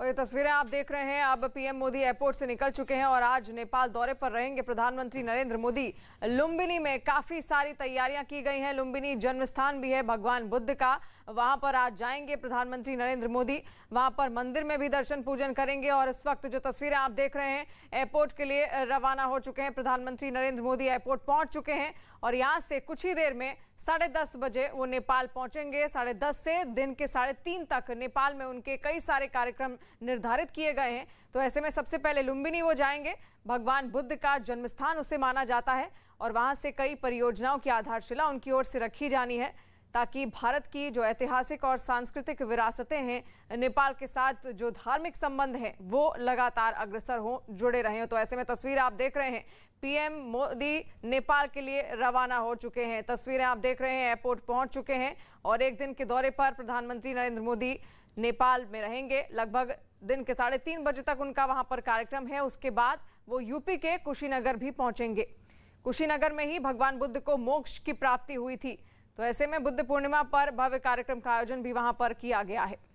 और ये तस्वीरें आप देख रहे हैं अब पीएम मोदी एयरपोर्ट से निकल चुके हैं और आज नेपाल दौरे पर रहेंगे प्रधानमंत्री नरेंद्र मोदी लुम्बिनी में काफी सारी तैयारियां की गई हैं लुम्बिनी जन्म स्थान भी है भगवान बुद्ध का वहां पर आज जाएंगे प्रधानमंत्री नरेंद्र मोदी वहां पर मंदिर में भी दर्शन पूजन करेंगे और इस वक्त जो तस्वीरें आप देख रहे हैं एयरपोर्ट के लिए रवाना हो चुके हैं प्रधानमंत्री नरेंद्र मोदी एयरपोर्ट पहुंच चुके हैं और यहाँ से कुछ ही देर में साढ़े दस बजे वो नेपाल पहुंचेंगे साढ़े दस से दिन के साढ़े तीन तक नेपाल में उनके कई सारे कार्यक्रम निर्धारित किए गए हैं तो ऐसे में सबसे पहले लुम्बिनी वो जाएंगे भगवान बुद्ध का जन्म स्थान उसे माना जाता है और वहाँ से कई परियोजनाओं की आधारशिला उनकी ओर से रखी जानी है ताकि भारत की जो ऐतिहासिक और सांस्कृतिक विरासतें हैं नेपाल के साथ जो धार्मिक संबंध हैं वो लगातार अग्रसर हो जुड़े रहें तो ऐसे में तस्वीर आप देख रहे हैं पीएम मोदी नेपाल के लिए रवाना हो चुके हैं तस्वीरें आप देख रहे हैं एयरपोर्ट पहुंच चुके हैं और एक दिन के दौरे पर प्रधानमंत्री नरेंद्र मोदी नेपाल में रहेंगे लगभग दिन के साढ़े तीन बजे तक उनका वहां पर कार्यक्रम है उसके बाद वो यूपी के कुशीनगर भी पहुंचेंगे कुशीनगर में ही भगवान बुद्ध को मोक्ष की प्राप्ति हुई थी तो ऐसे में बुद्ध पूर्णिमा पर भव्य कार्यक्रम का आयोजन भी वहां पर किया गया है